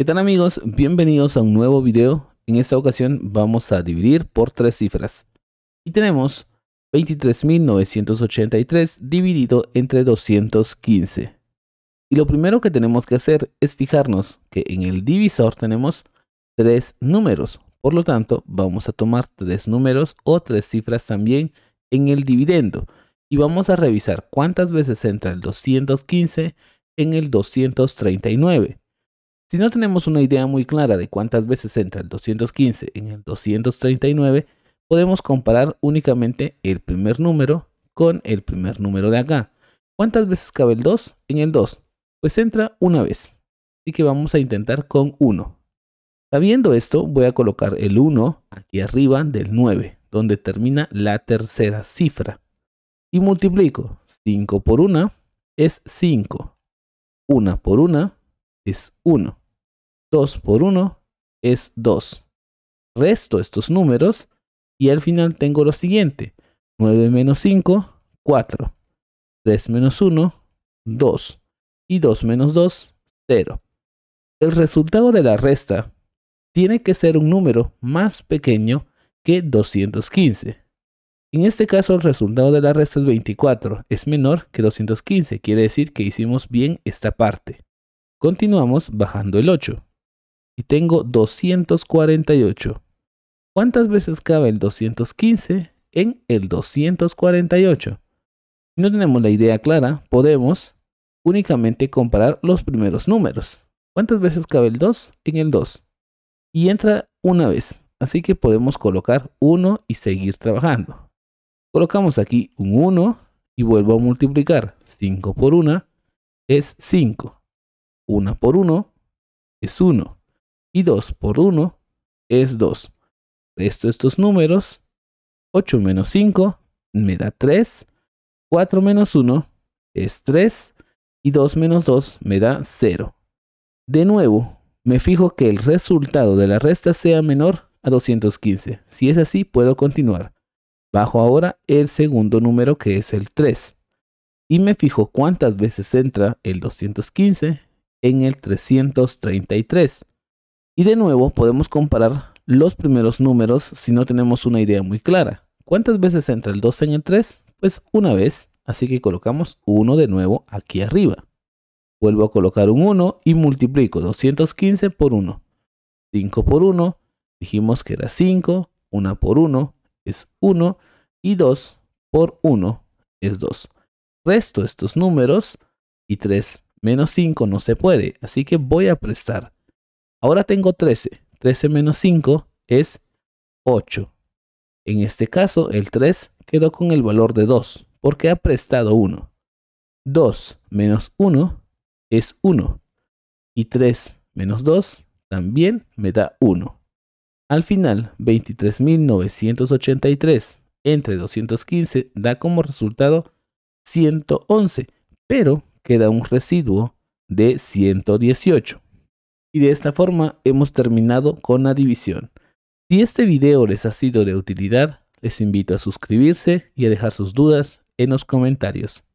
¿Qué tal amigos? Bienvenidos a un nuevo video. En esta ocasión vamos a dividir por tres cifras. Y tenemos 23.983 dividido entre 215. Y lo primero que tenemos que hacer es fijarnos que en el divisor tenemos tres números. Por lo tanto, vamos a tomar tres números o tres cifras también en el dividendo. Y vamos a revisar cuántas veces entra el 215 en el 239 si no tenemos una idea muy clara de cuántas veces entra el 215 en el 239, podemos comparar únicamente el primer número con el primer número de acá. ¿Cuántas veces cabe el 2 en el 2? Pues entra una vez. Así que vamos a intentar con 1. Sabiendo esto, voy a colocar el 1 aquí arriba del 9, donde termina la tercera cifra. Y multiplico 5 por 1 es 5. 1 por 1 es 1. 2 por 1 es 2. Resto estos números y al final tengo lo siguiente. 9 menos 5, 4. 3 menos 1, 2. Y 2 menos 2, 0. El resultado de la resta tiene que ser un número más pequeño que 215. En este caso el resultado de la resta es 24, es menor que 215, quiere decir que hicimos bien esta parte. Continuamos bajando el 8 y tengo 248. ¿Cuántas veces cabe el 215 en el 248? Si no tenemos la idea clara, podemos únicamente comparar los primeros números. ¿Cuántas veces cabe el 2 en el 2? Y entra una vez, así que podemos colocar 1 y seguir trabajando. Colocamos aquí un 1 y vuelvo a multiplicar. 5 por 1 es 5. 1 por 1 es 1 y 2 por 1 es 2. Resto estos números. 8 menos 5 me da 3. 4 menos 1 es 3. Y 2 menos 2 me da 0. De nuevo, me fijo que el resultado de la resta sea menor a 215. Si es así, puedo continuar. Bajo ahora el segundo número que es el 3. Y me fijo cuántas veces entra el 215 en el 333. Y de nuevo podemos comparar los primeros números si no tenemos una idea muy clara. ¿Cuántas veces entra el 2 en el 3? Pues una vez, así que colocamos 1 de nuevo aquí arriba. Vuelvo a colocar un 1 y multiplico 215 por 1. 5 por 1, dijimos que era 5, 1 por 1 es 1 y 2 por 1 es 2. Resto estos números y 3 menos 5 no se puede, así que voy a prestar Ahora tengo 13. 13 menos 5 es 8. En este caso, el 3 quedó con el valor de 2, porque ha prestado 1. 2 menos 1 es 1. Y 3 menos 2 también me da 1. Al final, 23.983 entre 215 da como resultado 111, pero queda un residuo de 118. Y de esta forma hemos terminado con la división. Si este video les ha sido de utilidad, les invito a suscribirse y a dejar sus dudas en los comentarios.